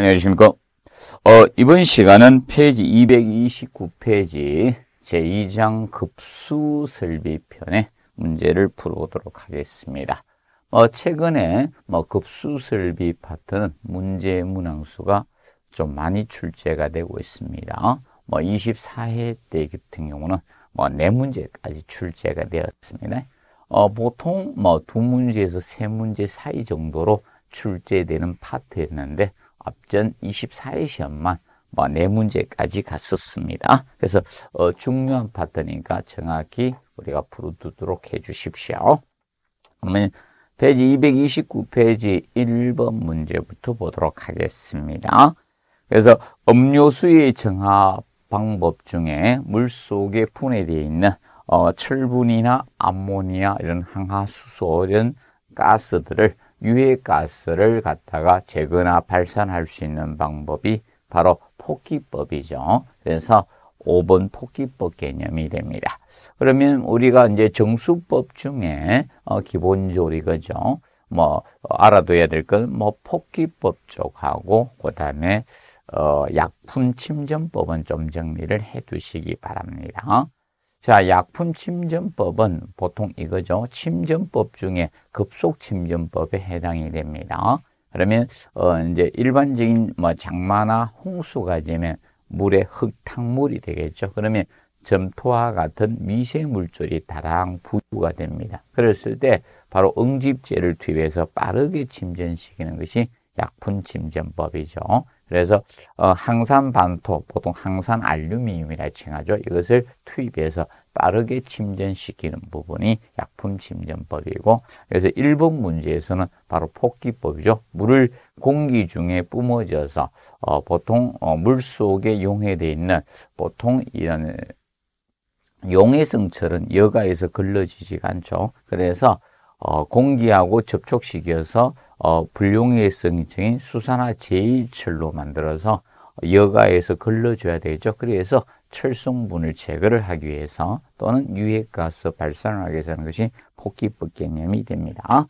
안녕하십니까. 어, 이번 시간은 페이지 229페이지 제2장 급수 설비편의 문제를 풀어보도록 하겠습니다. 어, 최근에 뭐 급수 설비 파트는 문제 문항수가 좀 많이 출제가 되고 있습니다. 뭐 24회 때 같은 경우는 뭐 네 문제까지 출제가 되었습니다. 어, 보통 뭐 두 문제에서 세 문제 사이 정도로 출제되는 파트였는데 앞전 24회 시험만 뭐네 문제까지 갔었습니다. 그래서 어, 중요한 파트니까 정확히 우리가 풀어두도록 해주십시오. 그러면 페이지 229페이지 1번 문제부터 보도록 하겠습니다. 그래서 음료수의 정화 방법 중에 물속에 분해되어 있는 어, 철분이나 암모니아 이런 항화수소 이런 가스들을 유해가스를 갖다가 제거나 발산할 수 있는 방법이 바로 폭기법이죠. 그래서 5번 폭기법 개념이 됩니다. 그러면 우리가 이제 정수법 중에 어, 기본적으로 이거죠. 뭐 어, 알아둬야 될 건뭐 폭기법 쪽하고 그다음에 어, 약품 침전법은 좀 정리를 해 두시기 바랍니다. 자, 약품 침전법은 보통 이거죠. 침전법 중에 급속 침전법에 해당이 됩니다. 그러면 어 이제 일반적인 뭐 장마나 홍수가 지면 물에 흙탕물이 되겠죠. 그러면 점토와 같은 미세 물질이 다량 부유가 됩니다. 그랬을 때 바로 응집제를 투입해서 빠르게 침전시키는 것이 약품 침전법이죠. 그래서 어, 항산 반토, 보통 항산 알루미늄이라 칭하죠. 이것을 투입해서 빠르게 침전시키는 부분이 약품 침전법이고 그래서 1번 문제에서는 바로 폭기법이죠. 물을 공기 중에 뿜어져서 어, 보통 어, 물 속에 용해되어 있는 보통 이런 용해성처럼 여가에서 걸러지지가 않죠. 그래서 어, 공기하고 접촉시켜서 어, 불용해성인 수산화 제이철로 만들어서 여가에서 걸러줘야 되죠. 그래서 철성분을 제거를 하기 위해서 또는 유해가스 발산을 하게되는 것이 폭기법 개념이 됩니다.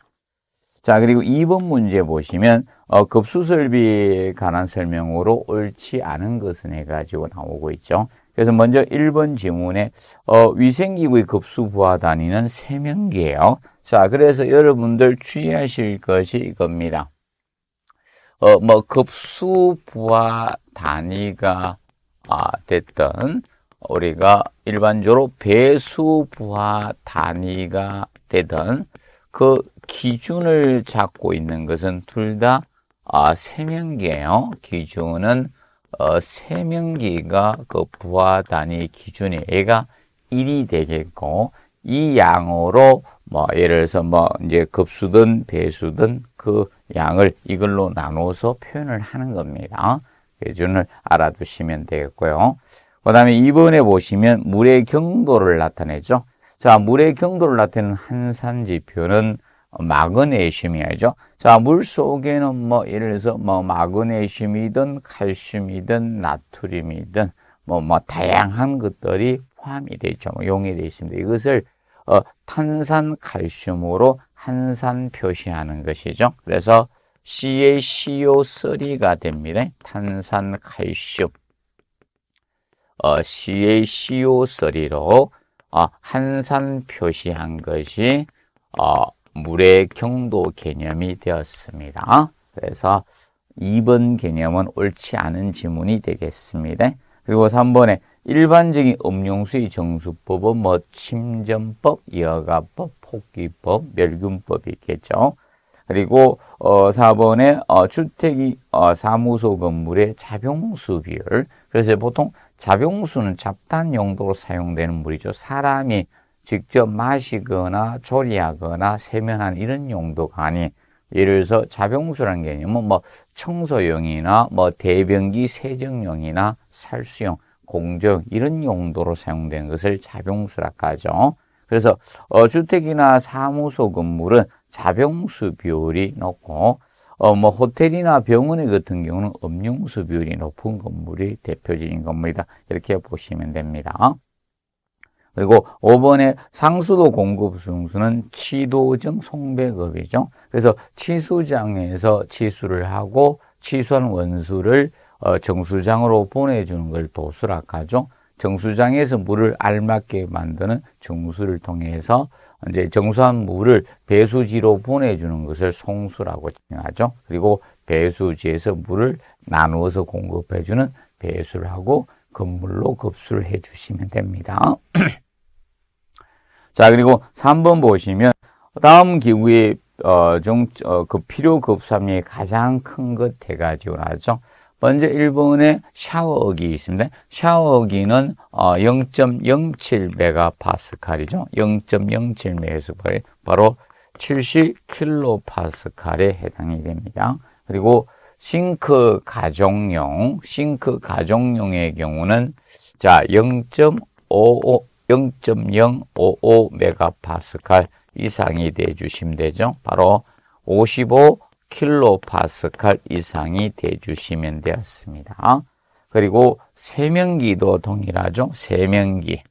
자 그리고 2번 문제 보시면 어, 급수설비에 관한 설명으로 옳지 않은 것은 해가지고 나오고 있죠. 그래서 먼저 1번 지문에 어, 위생기구의 급수 부하 단위는 세명기예요 자, 그래서 여러분들 주의하실 것이 이겁니다. 어, 뭐, 급수 부하 단위가 아, 됐던 우리가 일반적으로 배수 부하 단위가 되던 그 기준을 잡고 있는 것은 둘다 아, 세면기예요. 기준은 어, 세면기가 그 부하 단위 기준이 얘가 1이 되겠고 이 양으로 뭐 예를 들어서 뭐 이제 급수든 배수든 그 양을 이걸로 나눠서 표현을 하는 겁니다. 기준을 알아두시면 되겠고요. 그 다음에 2번에 보시면 물의 경도를 나타내죠. 자, 물의 경도를 나타내는 한산지표는 마그네슘이죠. 자, 물 속에는 뭐 예를 들어서 뭐 마그네슘이든 칼슘이든 나트륨이든 뭐, 뭐 다양한 것들이 포함이 되죠 뭐 용이 되어 있습니다. 이것을 어, 탄산칼슘으로 한산 표시하는 것이죠. 그래서 CaCO3가 됩니다. 탄산칼슘. 어, CaCO3로 어, 한산 표시한 것이 어, 물의 경도 개념이 되었습니다. 그래서 2번 개념은 옳지 않은 지문이 되겠습니다. 그리고 3번에 일반적인 음용수의 정수법은 뭐 침전법, 여가법, 폭기법, 멸균법이 있겠죠. 그리고 어 4번에 어 주택이 어 사무소 건물의 자병수 비율. 그래서 보통 자병수는 잡단 용도로 사용되는 물이죠. 사람이 직접 마시거나 조리하거나 세면한 이런 용도가 아닌 예를 들어서 자병수라는 개념은 뭐 청소용이나 뭐 대변기 세정용이나 살수용 공정 이런 용도로 사용된 것을 자병수라고 하죠. 그래서 주택이나 사무소 건물은 자병수 비율이 높고 어, 뭐 호텔이나 병원 같은 경우는 음용수 비율이 높은 건물이 대표적인 건물이다. 이렇게 보시면 됩니다. 그리고 5번에 상수도 공급 중수는 치도증 송배급이죠. 그래서 치수장에서 치수를 하고 치수한 원수를 어, 정수장으로 보내주는 걸 도수라 하죠. 정수장에서 물을 알맞게 만드는 정수를 통해서 이제 정수한 물을 배수지로 보내주는 것을 송수라고 칭하죠. 그리고 배수지에서 물을 나누어서 공급해주는 배수를 하고 건물로 급수를 해주시면 됩니다. 자, 그리고 3번 보시면 다음 기구의 어, 정, 어, 그 필요 급수함량 가장 큰것 해가 지원하죠. 먼저 일본의 샤워기 있습니다. 샤워기는 0.07메가 어, 파스칼이죠. 0 0 7메가파스 바로 70킬로파스칼에 해당이 됩니다. 그리고 싱크 가정용, 싱크 가정용의 경우는 자, 0.55 0.055 메가파스칼 이상이 돼 주시면 되죠. 바로 55 킬로파스칼 이상이 돼주시면 되었습니다. 그리고 세면기도 동일하죠. 세면기.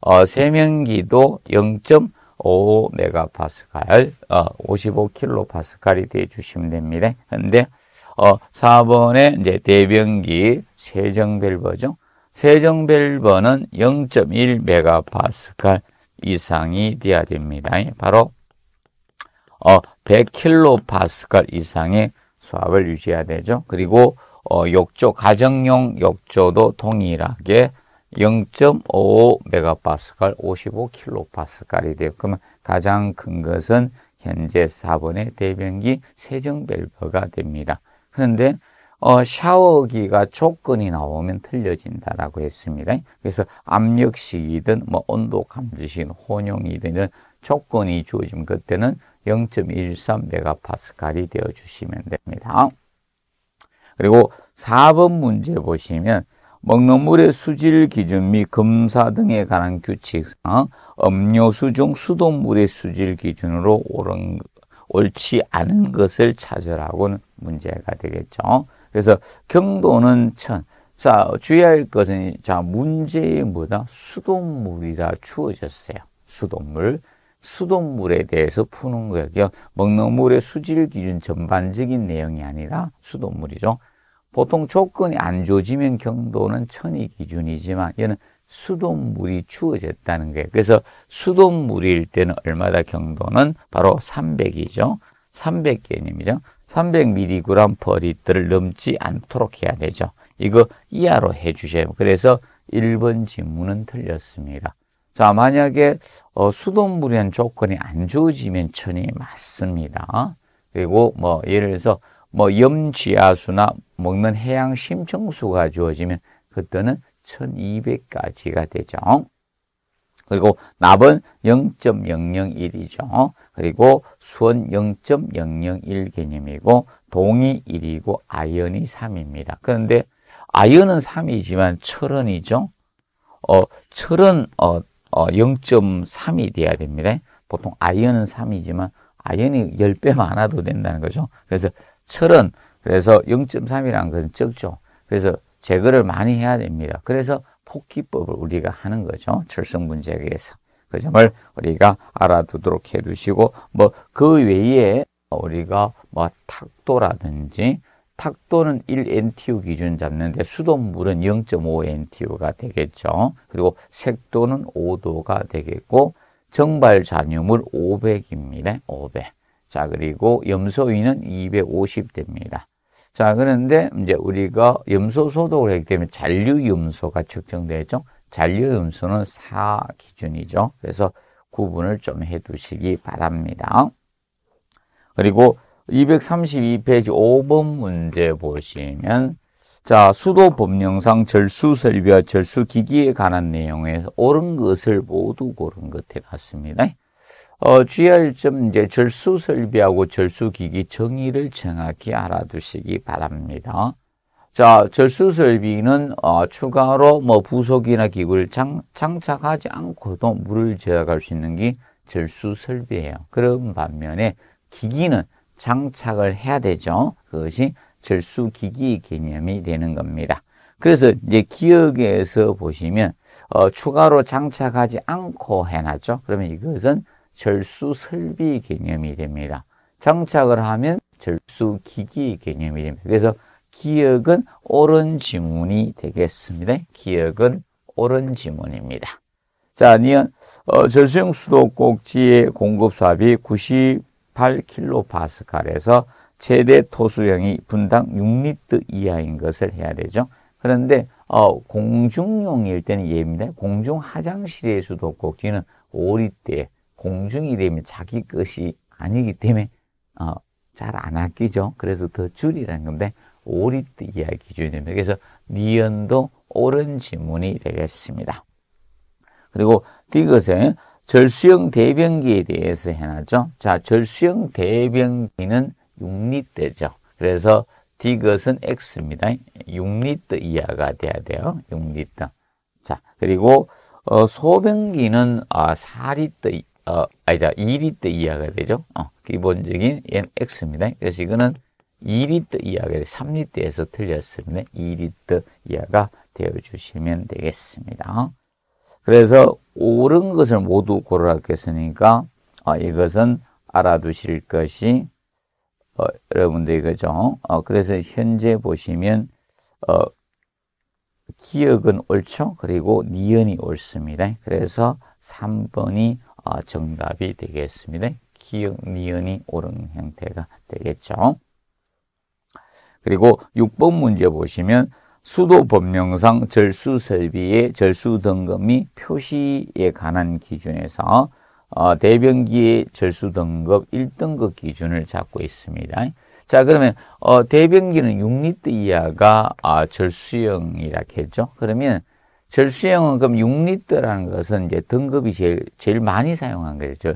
어, 세면기도 0.5 메가파스칼, 어, 55 킬로파스칼이 돼주시면 됩니다. 근데 어, 4번에 이제 대변기 세정밸버죠. 세정밸버는 0.1 메가파스칼 이상이 돼야 됩니다. 바로 어, 100킬로파스칼 이상의 수압을 유지해야 되죠. 그리고 어, 욕조, 가정용 욕조도 동일하게 0.5메가파스칼, 55킬로파스칼이 돼요. 그러면 가장 큰 것은 현재 4번의 대변기 세정 밸브가 됩니다. 그런데 어, 샤워기가 조건이 나오면 틀려진다라고 했습니다. 그래서 압력식이든 뭐 온도 감지식, 혼용이든 조건이 주어지면 그때는 0.13메가파스칼이 되어 주시면 됩니다. 그리고 4번 문제 보시면 먹는 물의 수질 기준 및 검사 등에 관한 규칙상 어? 음료수 중 수돗물의 수질 기준으로 옳은, 옳지 않은 것을 찾으라고는 문제가 되겠죠. 그래서 경도는 천. 자, 주의할 것은 자, 문제에 뭐다? 수돗물이라 주어졌어요. 수돗물. 수돗물에 대해서 푸는 거예요. 먹는 물의 수질 기준 전반적인 내용이 아니라 수돗물이죠. 보통 조건이 안 좋아지면 경도는 천이 기준이지만 얘는 수돗물이 추워졌다는 거예요. 그래서 수돗물일 때는 얼마다 경도는 바로 300이죠. 300개념이죠. 300mg per 리터를 넘지 않도록 해야 되죠. 이거 이하로 해주세요. 그래서 1번 질문은 틀렸습니다. 자, 만약에 어, 수돗물이란 조건이 안 주어지면 천이 맞습니다. 그리고 뭐 예를 들어서 뭐 염지하수나 먹는 해양 심청수가 주어지면 그때는 1200까지가 되죠. 그리고 납은 0.001이죠. 그리고 수은 0.001 개념이고 동이 1이고 아연이 3입니다. 그런데 아연은 3이지만 철은이죠. 어, 철은 어, 어, 0.3이 돼야 됩니다. 보통 아연은 3이지만 아연이 10배 많아도 된다는 거죠. 그래서 철은 그래서 0.3이라는 것은 적죠. 그래서 제거를 많이 해야 됩니다. 그래서 폭기법을 우리가 하는 거죠. 철성분 제거에서. 그 점을 우리가 알아두도록 해 두시고, 뭐, 그 외에 우리가 뭐 탁도라든지 탁도는 1NTU 기준 잡는데 수돗물은 0.5NTU가 되겠죠. 그리고 색도는 5도가 되겠고 정발 잔유물 500입니다. 500. 자, 그리고 염소위는 250대입니다. 자, 그런데 이제 우리가 염소 소독을 했기 때문에 잔류 염소가 측정되죠. 잔류 염소는 4 기준이죠. 그래서 구분을 좀 해 두시기 바랍니다. 그리고 232페이지 5번 문제 보시면 자 수도 법령상 절수설비와 절수기기에 관한 내용에서 옳은 것을 모두 고른 것같습니다 어, 주의할 점 이제 절수설비하고 절수기기 정의를 정확히 알아두시기 바랍니다. 자, 절수설비는 어, 추가로 뭐 부속이나 기구를 장, 장착하지 않고도 물을 제어할 수 있는 게 절수설비예요. 그런 반면에 기기는 장착을 해야 되죠. 그것이 절수기기 개념이 되는 겁니다. 그래서 이제 기억에서 보시면 어, 추가로 장착하지 않고 해놨죠. 그러면 이것은 절수 설비 개념이 됩니다. 장착을 하면 절수 기기 개념이 됩니다. 그래서 기억은 옳은 지문이 되겠습니다. 기억은 옳은 지문입니다. 자, 니은 어, 절수형 수도꼭지의 공급 사업이 90 8킬로파스칼에서 최대 토수형이 분당 6리터 이하인 것을 해야 되죠. 그런데 어, 공중용일 때는 예입니다. 공중 화장실의 수도꼭지는 5리터에 공중이 되면 자기 것이 아니기 때문에 어, 잘 안 아끼죠. 그래서 더 줄이라는 건데 5리터 이하 기준입니다. 그래서 니은도 옳은 지문이 되겠습니다. 그리고 디귿에 절수형 대변기에 대해서 해놨죠. 자, 절수형 대변기는 6리터죠. 그래서 D것은 X입니다. 6리터 이하가 돼야 돼요. 6리터. 자, 그리고 어, 소변기는 아, 어, 4리터, 어, 아니다, 2리터 이하가 되죠. 어, 기본적인 X입니다. 그래서 이거는 2리터 이하가 돼 3리터에서 틀렸습니다. 2리터 이하가 되어 주시면 되겠습니다. 그래서 옳은 것을 모두 고르라겠으니까 어, 이것은 알아두실 것이 어, 여러분들 이죠 어, 그래서 현재 보시면 어, 기억은 옳죠. 그리고 니은이 옳습니다. 그래서 3번이 어, 정답이 되겠습니다. 기억 니은이 옳은 형태가 되겠죠. 그리고 6번 문제 보시면 수도 법령상 절수 설비의 절수 등급이 표시에 관한 기준에서 어, 대변기의 절수 등급 1등급 기준을 잡고 있습니다. 자, 그러면 어, 대변기는 6리터 이하가 아, 절수형이라 했죠. 그러면 절수형은 그럼 6리터라는 것은 이제 등급이 제일 제일 많이 사용한 거죠.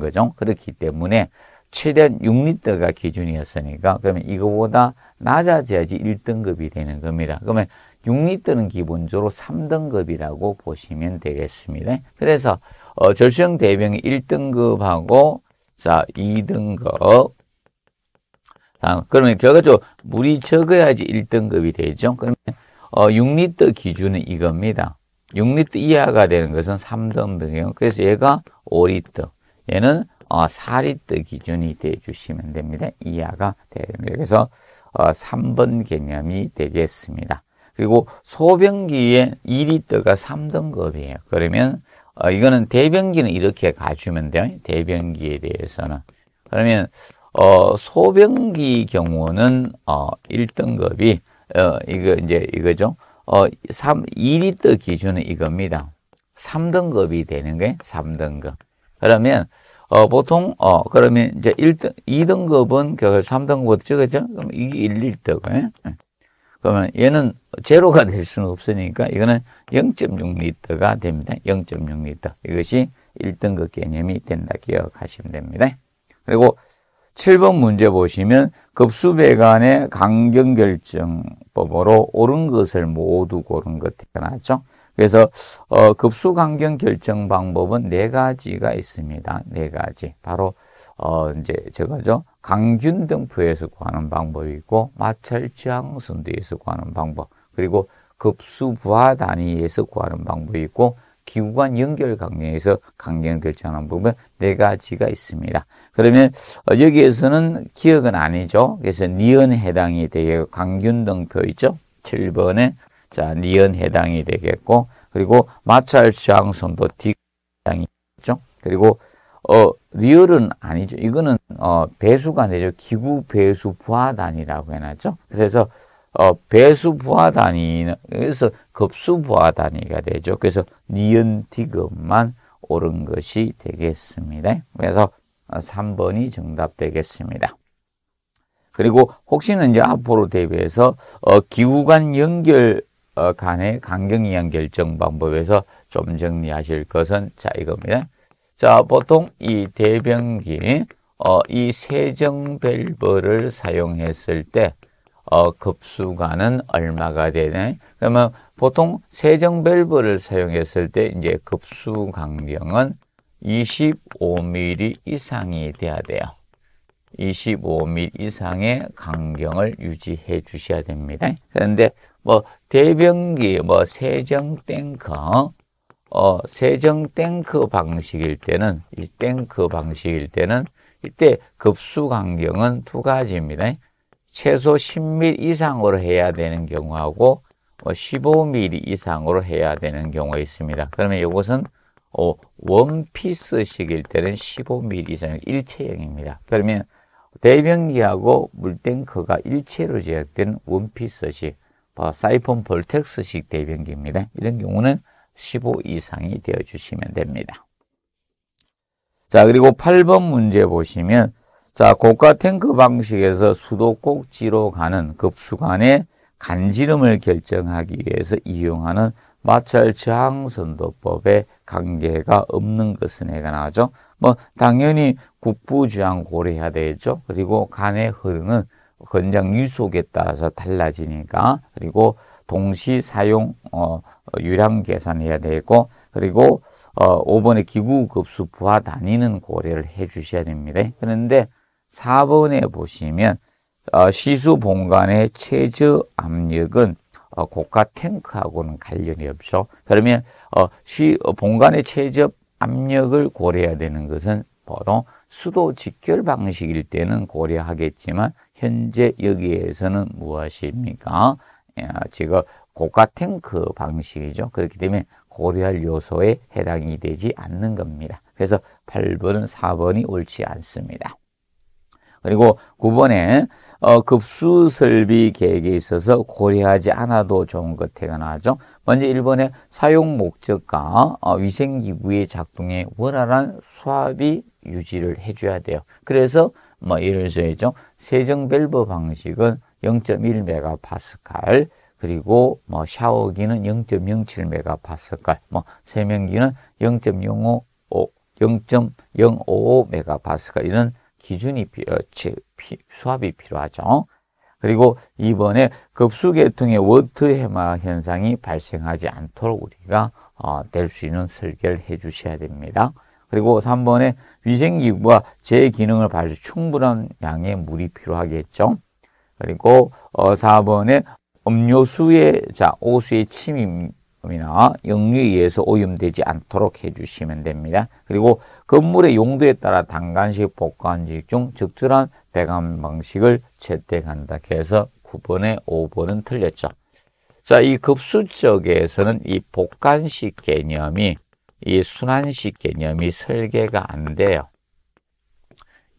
거죠. 그렇기 때문에 최대한 6리터가 기준이었으니까 그러면 이거보다 낮아져야지 1등급이 되는 겁니다. 그러면 6리터는 기본적으로 3등급이라고 보시면 되겠습니다. 그래서 어, 절수형 대병이 1등급하고 자 2등급 다 그러면 결과적으로 물이 적어야지 1등급이 되죠. 그러면 어, 6리터 기준은 이겁니다. 6리터 이하가 되는 것은 3등급이에요. 그래서 얘가 5리터. 얘는 어, 사리뜨 기준이 돼 주시면 됩니다. 이하가 돼야 됩니다. 그래서 어, 3번 개념이 되겠습니다. 그리고 소변기에 2리터가 3등급이에요. 그러면 어, 이거는 대변기는 이렇게 가주면 돼요. 대변기에 대해서는. 그러면 어, 소변기 경우는 어, 1등급이 어, 이거 이제 이거죠. 어, 3, 2리터 기준은 이겁니다. 3등급이 되는 게 3등급. 그러면 어, 보통, 어, 그러면 이제 1등, 2등급은 결국 3등급부터 적었죠? 그럼 이게 1, 1등. 예? 그러면 얘는 제로가 될 수는 없으니까 이거는 0.6리터가 됩니다. 0.6리터. 이것이 1등급 개념이 된다. 기억하시면 됩니다. 그리고 7번 문제 보시면 급수배관의 강경결정법으로 옳은 것을 모두 고른 것이 나왔죠. 그래서 어, 급수 강경 결정 방법은 네 가지가 있습니다. 네 가지. 바로 어, 이제 제가죠. 강균 등표에서 구하는 방법이 있고 마찰 지향 선도에서 구하는 방법. 그리고 급수 부하 단위에서 구하는 방법이 있고 기구관 연결 강경에서 강경을 결정하는 부분 네 가지가 있습니다. 그러면 어, 여기에서는 기억은 아니죠. 그래서 니은 해당이 되게 강균 등표 있죠. 7번에 자, 니은 해당이 되겠고 그리고 마찰 지항선도 D 해당이 죠 그리고 어, 리얼은 아니죠. 이거는 어, 배수가 안 되죠. 기구 배수 부하 단이라고 해놨죠. 그래서 어, 배수 부하 단위에서 급수 부하 단위가 되죠. 그래서 니은 디귿만 오른 것이 되겠습니다. 그래서 3번이 어, 정답 되겠습니다. 그리고 혹시는 이제 앞으로 대비해서 어, 기구간 연결 어, 간의 강경이양 결정 방법에서 좀 정리하실 것은 자 이겁니다. 자 보통 이 대변기 어, 이 세정 밸브를 사용했을 때 어, 급수가는 얼마가 되네? 그러면 보통 세정 밸브를 사용했을 때 이제 급수 강경은 25mm 이상이 돼야 돼요. 25mm 이상의 강경을 유지해 주셔야 됩니다. 그런데 뭐 대변기, 뭐 세정 탱크 어, 세정 탱크 방식일 때는 이 탱크 방식일 때는 이때 급수 강경은 두 가지입니다. 최소 10mm 이상으로 해야 되는 경우하고 15mm 뭐 이상으로 해야 되는 경우가 있습니다. 그러면 이것은 어, 원피스식일 때는 15mm 이상 일체형입니다. 그러면 대변기하고 물탱크가 일체로 제작된 원피스식 어, 사이폰 볼텍스식 대변기입니다. 이런 경우는 15 이상이 되어 주시면 됩니다. 자, 그리고 8번 문제 보시면 자, 고가 탱크 방식에서 수도꼭지로 가는 급수간의 간지름을 결정하기 위해서 이용하는 마찰 저항선도법의 관계가 없는 것은 해가 나죠. 뭐 당연히 국부주항 고려해야 되겠죠. 그리고 간의 흐름은 권장 유속에 따라서 달라지니까 그리고 동시 사용 어, 유량 계산해야 되고 그리고 어, 5번에 기구 급수 부하 다니는 고려를 해 주셔야 됩니다. 그런데 4번에 보시면 어, 시수 본관의 최저 압력은 어, 고가 탱크하고는 관련이 없죠. 그러면 어, 시 어, 본관의 최저 압력을 고려해야 되는 것은 바로 수도 직결 방식일 때는 고려하겠지만 현재 여기에서는 무엇입니까? 예, 지금 고가 탱크 그 방식이죠. 그렇기 때문에 고려할 요소에 해당이 되지 않는 겁니다. 그래서 8번 4번이 옳지 않습니다. 그리고 9번에 어, 급수 설비 계획에 있어서 고려하지 않아도 좋은 것태가 나죠. 먼저 1번에 사용 목적과 어, 위생기구의 작동에 원활한 수압이 유지를 해줘야 돼요. 그래서 뭐 예를 들어서 세정 밸브 방식은 0.1메가파스칼 그리고 뭐 샤워기는 0.07메가파스칼 뭐 세면기는 0.055 0.055메가파스칼 이런 기준이 필요, 즉 어, 수압이 필요하죠. 그리고 이번에 급수 계통의 워트 해마 현상이 발생하지 않도록 우리가 어, 될수 있는 설계를 해 주셔야 됩니다. 그리고 3번에 위생기구와 제 기능을 발휘 충분한 양의 물이 필요하겠죠. 그리고 어 4번에 음료수의 자 오수의 침입이나 역류에 의해서 오염되지 않도록 해주시면 됩니다. 그리고 건물의 용도에 따라 단간식, 복관식 중 적절한 배관 방식을 채택한다 해서 9번에 5번은 틀렸죠. 자, 이 급수 쪽에서는 이 복관식 개념이 이 순환식 개념이 설계가 안 돼요.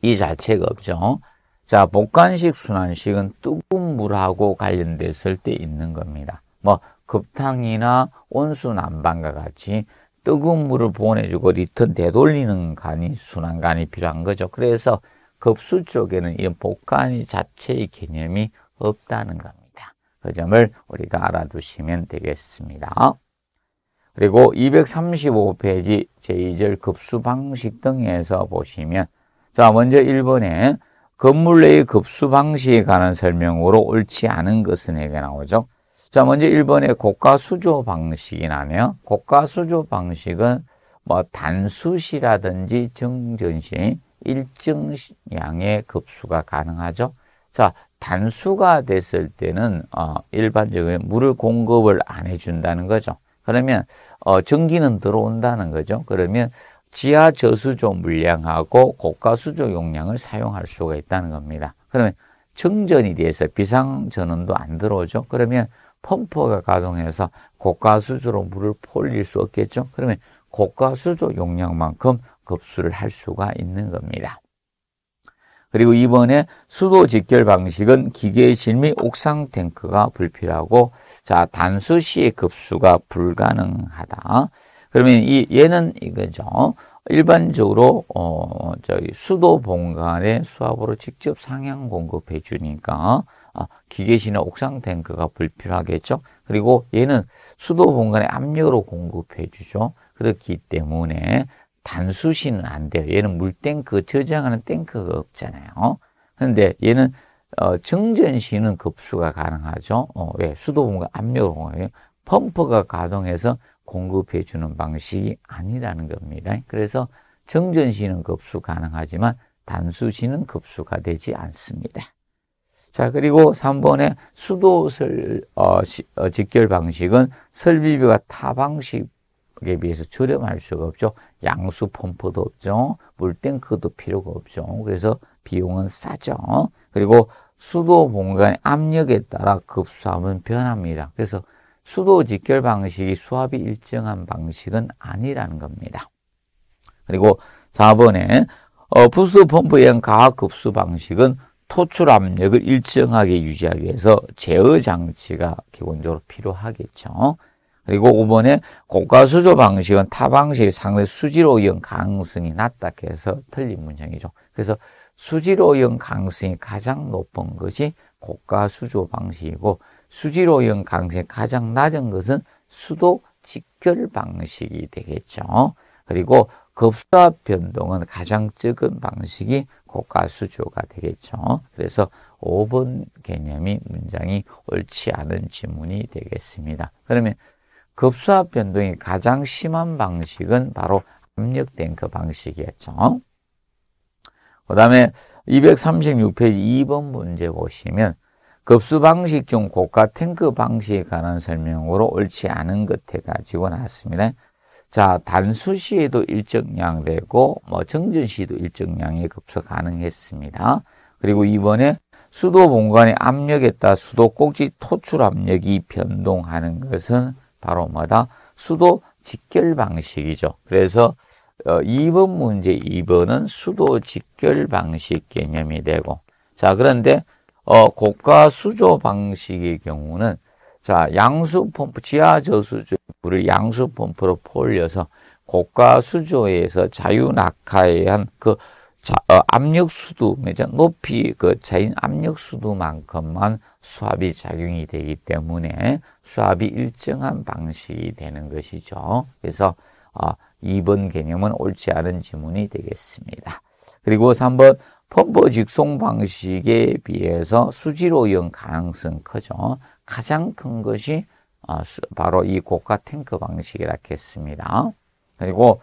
이 자체가 없죠. 자, 복관식 순환식은 뜨거운 물하고 관련됐을 때 있는 겁니다. 뭐 급탕이나 온수난방과 같이 뜨거운 물을 보내주고 리턴 되돌리는 간이 순환간이 필요한 거죠. 그래서 급수 쪽에는 이 복간 자체의 개념이 없다는 겁니다. 그 점을 우리가 알아두시면 되겠습니다. 그리고 235페이지 제2절 급수 방식 등에서 보시면 자 먼저 1번에 건물 내의 급수 방식에 관한 설명으로 옳지 않은 것은 에게 나오죠. 자 먼저 1번에 고가 수조 방식이 나네요. 고가 수조 방식은 뭐 단수시라든지 정전시 일정 양의 급수가 가능하죠. 자 단수가 됐을 때는 어, 일반적으로 물을 공급을 안 해준다는 거죠. 그러면 어, 전기는 들어온다는 거죠. 그러면 지하 저수조 물량하고 고가 수조 용량을 사용할 수가 있다는 겁니다. 그러면 정전이 돼서 비상 전원도 안 들어오죠. 그러면 펌프가 가동해서 고가 수조로 물을 풀릴 수 없겠죠. 그러면 고가 수조 용량만큼 급수를 할 수가 있는 겁니다. 그리고 이번에 수도 직결 방식은 기계실 및 옥상 탱크가 불필요하고 자, 단수시의 급수가 불가능하다. 그러면 이 얘는 이거죠. 일반적으로 어, 저기 수도 본관의 수압으로 직접 상향 공급해 주니까 아, 기계실이 옥상 탱크가 불필요하겠죠. 그리고 얘는 수도 본관의 압력으로 공급해 주죠. 그렇기 때문에 단수시는 안 돼요. 얘는 물탱크 저장하는 탱크가 없잖아요. 그런데 얘는 어, 정전 시는 급수가 가능하죠. 어, 왜? 예, 수도분과 압력공이요 펌프가 가동해서 공급해 주는 방식이 아니라는 겁니다. 그래서 정전 시는 급수 가능하지만 단수 시는 급수가 되지 않습니다. 자, 그리고 3번에 수도설 어, 시, 어, 직결 방식은 설비비가 타 방식에 비해서 저렴할 수가 없죠. 양수 펌프도 없죠. 물탱크도 필요가 없죠. 그래서 비용은 싸죠. 그리고 수도 공간의 압력에 따라 급수함은 변합니다. 그래서 수도 직결 방식이 수압이 일정한 방식은 아니라는 겁니다. 그리고 4번에 어, 부수 펌프에 의한 가압 급수 방식은 토출 압력을 일정하게 유지하기 위해서 제어 장치가 기본적으로 필요하겠죠. 그리고 5번에 고가 수조 방식은 타 방식이 상대 수질 오염 가능성이 낮다 해서 틀린 문장이죠. 그래서 수지로형 능성이 가장 높은 것이 고가 수조 방식이고 수지로형 능성이 가장 낮은 것은 수도 직결 방식이 되겠죠. 그리고 급수압 변동은 가장 적은 방식이 고가 수조가 되겠죠. 그래서 5번 개념이 문장이 옳지 않은 지문이 되겠습니다. 그러면 급수압 변동이 가장 심한 방식은 바로 압력탱크 방식이었죠. 그 다음에 236페이지 2번 문제 보시면 급수 방식 중 고가 탱크 방식에 관한 설명으로 옳지 않은 것 해가지고 나왔습니다. 자, 단수 시에도 일정량 되고, 뭐, 정전 시도 일정량의 급수 가능했습니다. 그리고 이번에 수도 본관의 압력에 따라 수도 꼭지 토출 압력이 변동하는 것은 바로 뭐다? 수도 직결 방식이죠. 그래서 어, 2번 문제 2번은 수도 직결 방식 개념이 되고 자 그런데 어, 고가 수조 방식의 경우는 자 양수 펌프 지하 저수조 물을 양수 펌프로 풀려서 고가 수조에서 자유 낙하에 한그 어, 압력 수도매자 높이 그자인 압력 수도만큼만 수압이 작용이 되기 때문에 수압이 일정한 방식이 되는 것이죠. 그래서 어, 2번 개념은 옳지 않은 지문이 되겠습니다. 그리고 3번 펌프 직송 방식에 비해서 수지로 이용 가능성 크죠. 가장 큰 것이 아, 바로 이 고가 탱크 방식이라겠습니다. 그리고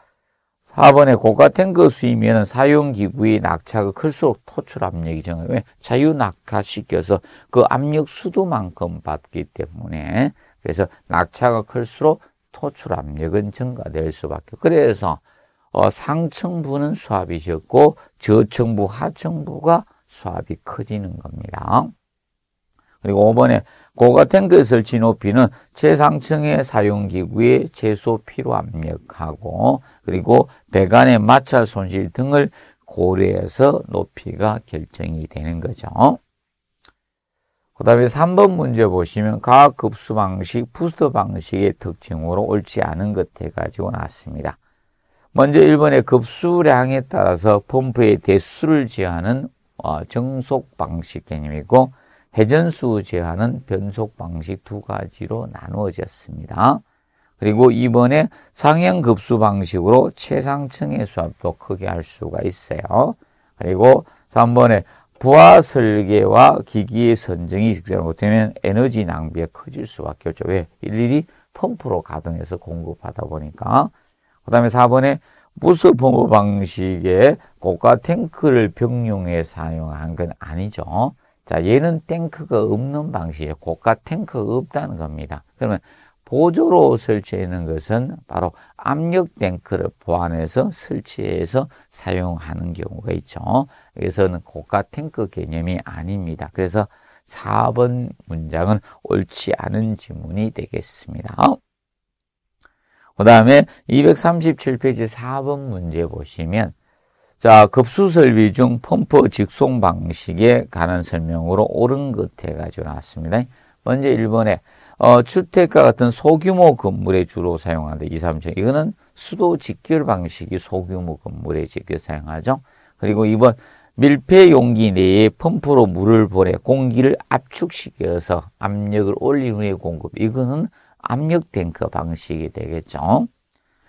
4번에 고가 탱크 수입면은 사용 기구의 낙차가 클수록 토출 압력이 정해 왜 자유 낙하시켜서 그 압력 수도만큼 받기 때문에 그래서 낙차가 클수록 토출 압력은 증가될 수밖에. 그래서 어, 상층부는 수압이 적고 저층부, 하층부가 수압이 커지는 겁니다. 그리고 5번에 고 같은 것을 지높이는 최상층의 사용기구의 최소 필요 압력하고 그리고 배관의 마찰 손실 등을 고려해서 높이가 결정이 되는 거죠. 그 다음에 3번 문제 보시면 과급수 방식, 부스터 방식의 특징으로 옳지 않은 것 해가지고 나왔습니다. 먼저 1번의 급수량에 따라서 펌프의 대수를 제하는 어, 정속 방식 개념이고 회전수 제하는 변속 방식 두 가지로 나누어졌습니다. 그리고 이번에 상향 급수 방식으로 최상층의 수압도 크게 할 수가 있어요. 그리고 3번의 부하 설계와 기기의 선정이 직접 못하면 에너지 낭비가 커질 수밖에 없죠. 왜? 일일이 펌프로 가동해서 공급하다 보니까. 그 다음에 4번에 무스 펌프 방식의 고가 탱크를 병용해 사용한 건 아니죠. 자, 얘는 탱크가 없는 방식에 고가 탱크가 없다는 겁니다. 그러면 보조로 설치하는 것은 바로 압력 탱크를 보완해서 설치해서 사용하는 경우가 있죠. 여기서는 고가 탱크 개념이 아닙니다. 그래서 4번 문장은 옳지 않은 지문이 되겠습니다. 그 다음에 237페이지 4번 문제 보시면 자 급수 설비 중 펌프 직송 방식에 관한 설명으로 옳은 것 해가지고 나왔습니다. 먼저 1번에 어, 주택과 같은 소규모 건물에 주로 사용하는데 2, 3층 이거는 수도 직결 방식이 소규모 건물에 직결 사용하죠. 그리고 2번 밀폐 용기 내에 펌프로 물을 보내 공기를 압축시켜서 압력을 올린 후에 공급. 이거는 압력 탱크 방식이 되겠죠.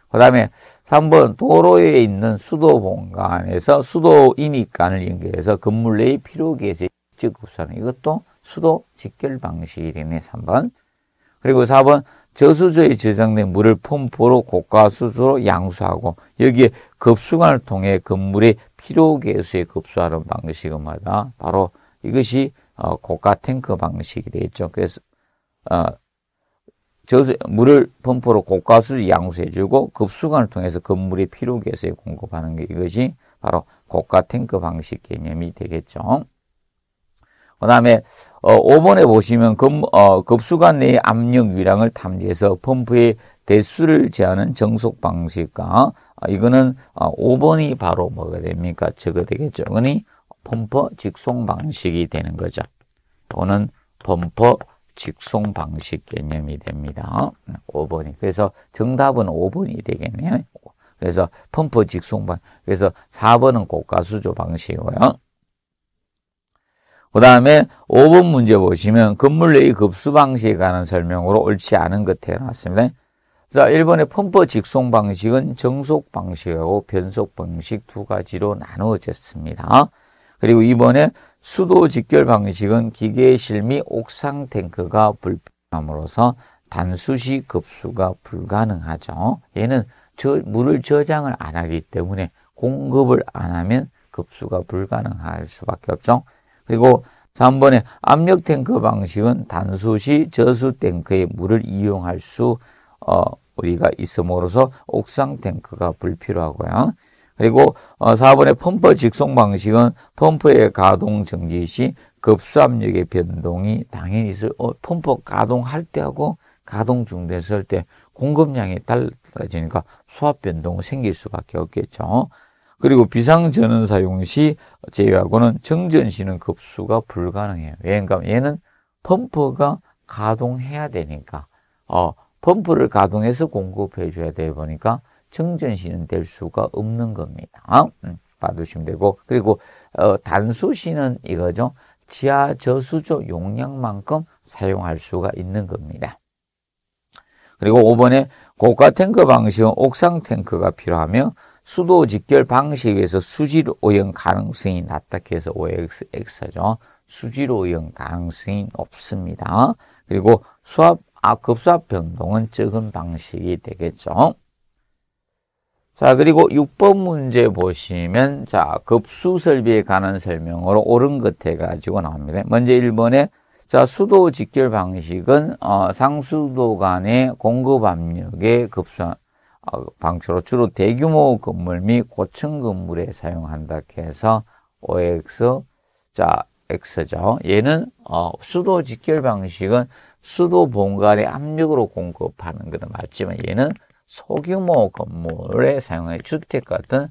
그 다음에 3번 도로에 있는 수도 본관에서 수도인입간을 연결해서 건물 내의 필요계제 직급사는 이것도 수도 직결 방식이네 되 3번. 그리고 4번 저수조에 저장된 물을 펌프로 고가수조로 양수하고 여기에 급수관을 통해 건물의 필요계수에 급수하는 방식마다 바로 이것이 어, 고가 탱크 방식이 되겠죠. 그래서 어, 저수 물을 펌프로 고가수조 양수해주고 급수관을 통해서 건물의 필요계수에 공급하는 게 이것이 바로 고가 탱크 방식 개념이 되겠죠. 그 다음에 어, 5번에 보시면 급, 어, 급수관 내의 압력 위량을 탐지해서 펌프의 대수를 제하는 정속 방식과 어, 이거는 어, 아, 5번이 바로 뭐가 됩니까? 저거 되겠죠. 그니 펌프 직송 방식이 되는 거죠. 또는 펌프 직송 방식 개념이 됩니다. 5번이. 그래서 정답은 5번이 되겠네요. 그래서 펌프 직송 방 그래서 4번은 고가수조 방식이고요. 그 다음에 5번 문제 보시면 건물의 내 급수 방식에 관한 설명으로 옳지 않은 것 해놨습니다. 자, 1번의 펌프 직송 방식은 정속 방식하고 변속 방식 두 가지로 나누어졌습니다. 그리고 2번의 수도 직결 방식은 기계실 및 옥상 탱크가 불필함으로써 단수시 급수가 불가능하죠. 얘는 저, 물을 저장을 안 하기 때문에 공급을 안 하면 급수가 불가능할 수밖에 없죠. 그리고 3번에 압력 탱크 방식은 단수시 저수 탱크에 물을 이용할 수 어, 우리가 있음으로써 옥상 탱크가 불필요하고요. 그리고 어, 4번의 펌프 직속 방식은 펌프의 가동 정지 시 급수압력의 변동이 당연히 있을 어, 펌프 가동할 때하고 가동 중단했을 때 공급량이 달라지니까 수압 변동이 생길 수밖에 없겠죠. 그리고 비상전원 사용 시 제외하고는 정전 시는 급수가 불가능해요. 왜냐하면 얘는 펌프가 가동해야 되니까 어, 펌프를 가동해서 공급해 줘야 돼 보니까 정전 시는 될 수가 없는 겁니다. 받으시면 음, 되고 그리고 어, 단수 시는 이거죠. 지하 저수조 용량만큼 사용할 수가 있는 겁니다. 그리고 5번에 고가 탱크 방식은 옥상 탱크가 필요하며 수도 직결 방식에서 수질 오염 가능성이 낮다 해서 OXX죠. 수질 오염 가능성이 높습니다. 그리고 수압 아, 급수압 변동은 적은 방식이 되겠죠. 자, 그리고 6번 문제 보시면, 자, 급수 설비에 관한 설명으로 옳은 것 해가지고 나옵니다. 먼저 1번에, 자, 수도 직결 방식은, 어, 상수도 간의 공급 압력에 급수한, 아, 방출로 주로 대규모 건물 및 고층 건물에 사용한다 해서 OX 자 X죠. 얘는 어, 수도 직결 방식은 수도 본관에 압력으로 공급하는 거는 맞지만 얘는 소규모 건물에 사용할 주택 같은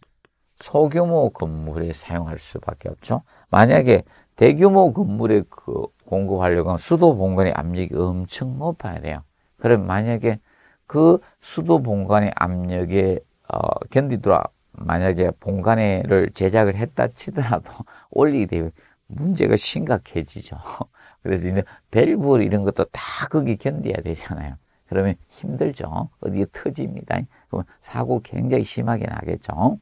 소규모 건물에 사용할 수밖에 없죠. 만약에 대규모 건물에 그 공급하려고 하면 수도 본관의 압력이 엄청 높아야 돼요. 그럼 만약에 그 수도 본관의 압력에 어, 견디더라 만약에 본관에를 제작을 했다 치더라도 올리게 되면 문제가 심각해지죠. 그래서 이제 밸브 이런 것도 다 거기 견뎌야 되잖아요. 그러면 힘들죠. 어디에 터집니다. 그러면 사고 굉장히 심하게 나겠죠.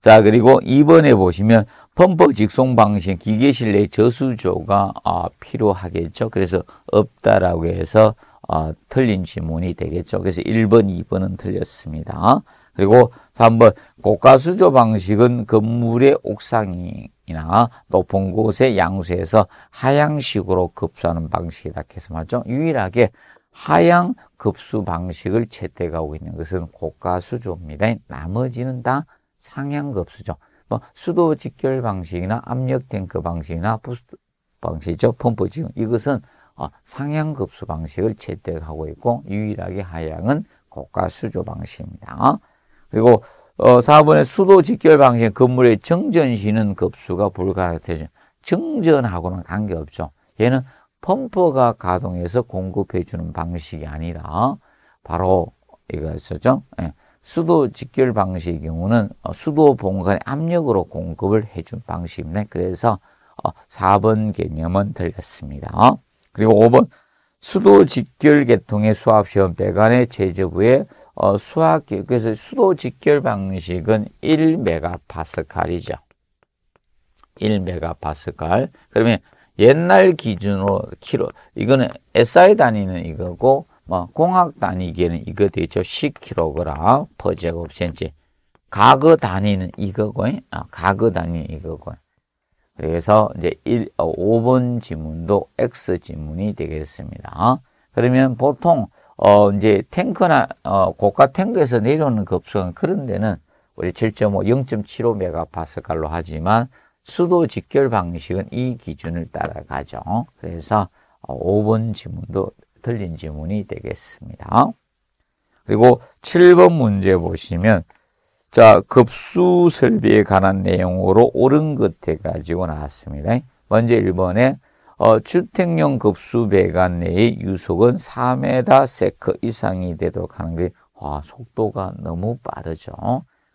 자, 그리고 2번에 보시면 펌프 직송 방식 기계실 내 저수조가 어, 필요하겠죠. 그래서 없다라고 해서 어, 틀린 지문이 되겠죠. 그래서 1번, 2번은 틀렸습니다. 그리고 3번 고가수조 방식은 건물의 옥상이나 높은 곳의양수에서 하향식으로 급수하는 방식이다. 해서 말죠. 유일하게 하향 급수 방식을 채택하고 있는 것은 고가수조입니다. 나머지는 다 상향 급수죠. 뭐 수도 직결 방식이나 압력 탱크 방식이나 부스 방식이죠. 펌프 지금 이것은 어, 상향급수 방식을 채택하고 있고 유일하게 하향은 고가 수조 방식입니다. 그리고 4번의 어, 수도 직결 방식 건물의 정전 시는 급수가 불가능해져 정전하고는 관계없죠. 얘는 펌프가 가동해서 공급해주는 방식이 아니라 바로 이거 있었죠. 예. 수도 직결 방식의 경우는 어, 수도 본관에 압력으로 공급을 해준 방식입니다. 그래서 4번 개념은 들렸습니다. 그리고 5번 수도 직결 계통의 수학 시험 배관의 제조부의 어, 수학 그래서 수도 직결 방식은 1메가파스칼이죠. 1메가파스칼. 그러면 옛날 기준으로 키로 이거는 SI 단위는 이거고 뭐 공학 단위기에는 이거 되죠. 10kg per 제곱센치. 가그 단위는 이거고, 아, 어, 가그 단위 는 이거고. 요 그래서 이제 1, 5번 어, 지문도 X 지문이 되겠습니다. 그러면 보통 어 이제 탱크나 어 고가 탱크에서 내려오는 급속은 그런 데는 우리 7.5 0.75메가파스칼로 하지만 수도 직결 방식은 이 기준을 따라가죠. 그래서 5번 어, 지문도 틀린 지문이 되겠습니다. 그리고 7번 문제 보시면 자, 급수 설비에 관한 내용으로 옳은 것에 가지고 나왔습니다. 먼저 1번에 어, 주택용 급수 배관 내의 유속은 4m 세크 이상이 되도록 하는 게 와, 속도가 너무 빠르죠.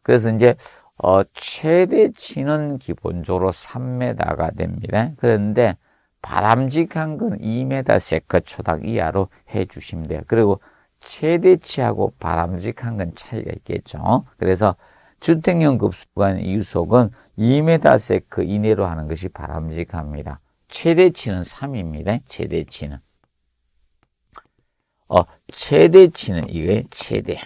그래서 이제 어, 최대치는 기본적으로 3m가 됩니다. 그런데 바람직한 건 2m 세크 초당 이하로 해 주시면 돼요. 그리고 최대치하고 바람직한 건 차이가 있겠죠. 그래서 주택연금수관 유속은 2 m 세크 이내로 하는 것이 바람직합니다. 최대치는 3입니다. 최대치는. 어, 최대치는 이게 최대.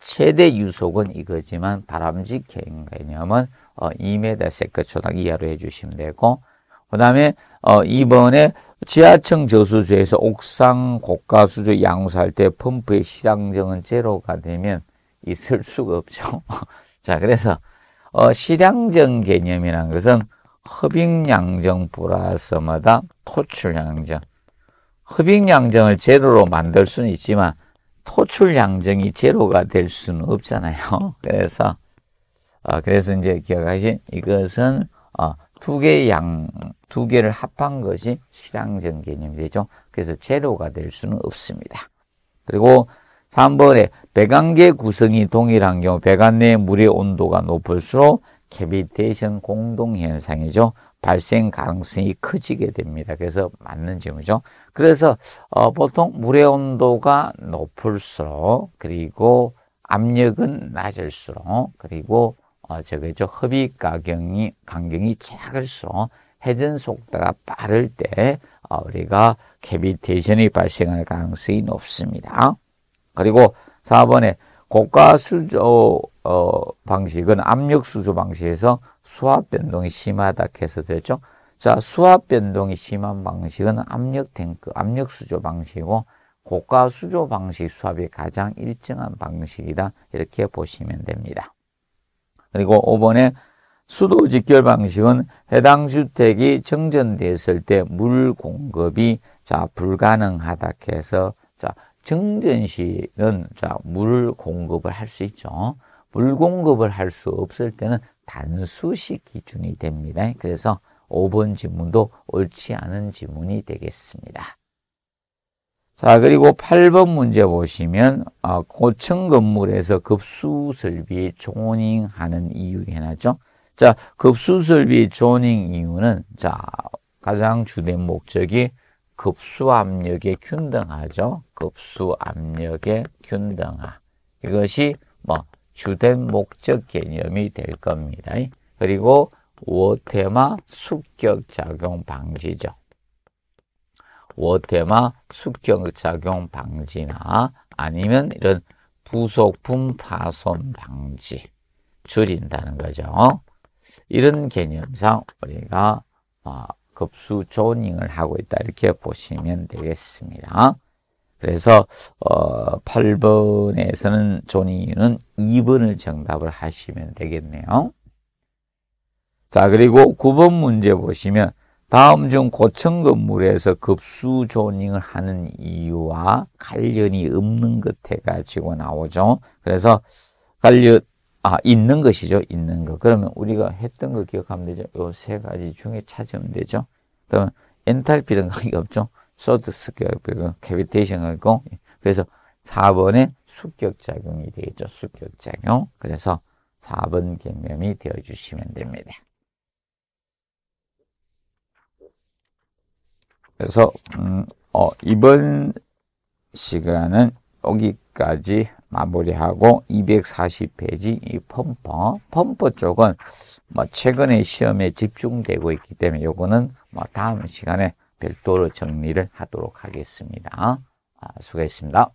최대 유속은 이거지만 바람직한 개념은 어, 2m/s 세 초당 이하로 해주시면 되고 그 다음에 어, 이번에 지하층 저수조에서 옥상 고가 수조 양수할 때 펌프의 실량정은 제로가 되면 있을 수가 없죠. 자, 그래서 어, 실량정 개념이라 것은 흡입양정 플러스마다 토출양정. 흡입양정을 제로로 만들 수는 있지만 토출양정이 제로가 될 수는 없잖아요. 그래서 어, 그래서 이제 기억하신 이것은 어, 두 개의 양, 두 개를 합한 것이 실향전 개념이 되죠. 그래서 제로가 될 수는 없습니다. 그리고 3번에 배관계 구성이 동일한 경우 배관 내 물의 온도가 높을수록 캐비테이션 공동현상이죠. 발생 가능성이 커지게 됩니다. 그래서 맞는 질이죠 그래서 어, 보통 물의 온도가 높을수록 그리고 압력은 낮을수록 그리고 어, 저거죠. 흡입 가경이, 간경이 작을수록 회전 속도가 빠를 때 어, 우리가 캐비테이션이 발생할 가능성이 높습니다. 그리고 4번에 고가 수조 어, 방식은 압력 수조 방식에서 수압 변동이 심하다 해서 됐죠 자, 수압 변동이 심한 방식은 압력 탱크, 압력 수조 방식이고 고가 수조 방식 수압이 가장 일정한 방식이다. 이렇게 보시면 됩니다. 그리고 5번에 수도 직결 방식은 해당 주택이 정전됐을 때 물 공급이 자 불가능하다 해서 자 정전 시는 자물 공급을 할 수 있죠. 물 공급을 할 수 없을 때는 단수시 기준이 됩니다. 그래서 5번 지문도 옳지 않은 지문이 되겠습니다. 자, 그리고 8번 문제 보시면 어, 고층 건물에서 급수 설비 조닝하는 이유 해놨죠. 자, 급수 설비 조닝 이유는 자, 가장 주된 목적이 급수 압력의 균등화죠. 급수 압력의 균등화. 이것이 뭐 주된 목적 개념이 될 겁니다. 그리고 오테마 습격 작용 방지죠. 워테마 습경작용 방지나 아니면 이런 부속품 파손 방지 줄인다는 거죠. 이런 개념상 우리가 어, 급수 조닝을 하고 있다 이렇게 보시면 되겠습니다. 그래서 어, 8번에서는 조닝은 2번을 정답을 하시면 되겠네요. 자 그리고 9번 문제 보시면 다음 중 고층 건물에서 급수 조닝을 하는 이유와 관련이 없는 것 해가지고 나오죠. 그래서 관련 아 있는 것이죠. 있는 것. 그러면 우리가 했던 거 기억하면 되죠. 요세 가지 중에 찾으면 되죠. 그러면 엔탈피랑 관계 없죠. 소드 습격이 캐비테이션가 고 그래서 4번에 숙격작용이 되겠죠. 숙격작용. 그래서 4번 개념이 되어주시면 됩니다. 그래서 음, 어, 이번 시간은 여기까지 마무리하고 240페이지 이 펌퍼 펌퍼 쪽은 뭐 최근에 시험에 집중되고 있기 때문에 요거는 뭐 다음 시간에 별도로 정리를 하도록 하겠습니다. 아, 수고했습니다.